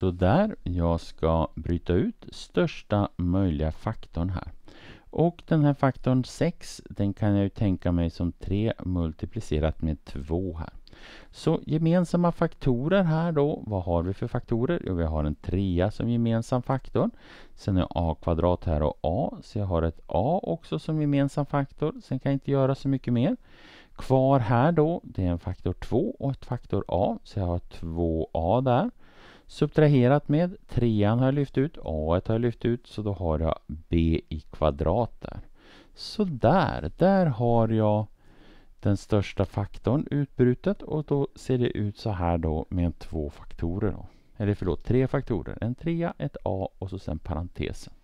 Så där, jag ska bryta ut största möjliga faktorn här. Och den här faktorn 6, den kan jag ju tänka mig som 3 multiplicerat med 2 här. Så gemensamma faktorer här då, vad har vi för faktorer? Jo, vi har en trea som gemensam faktor. Sen är a kvadrat här och a, så jag har ett a också som gemensam faktor. Sen kan jag inte göra så mycket mer. Kvar här då, det är en faktor 2 och ett faktor a, så jag har 2a där. Subtraherat med trean har jag lyft ut, a har jag lyft ut, så då har jag b i kvadrat där. Så där, där har jag den största faktorn utbrutet och då ser det ut så här då med två faktorer. Då. Eller förlåt, tre faktorer. En trea, ett a och så sen parentesen.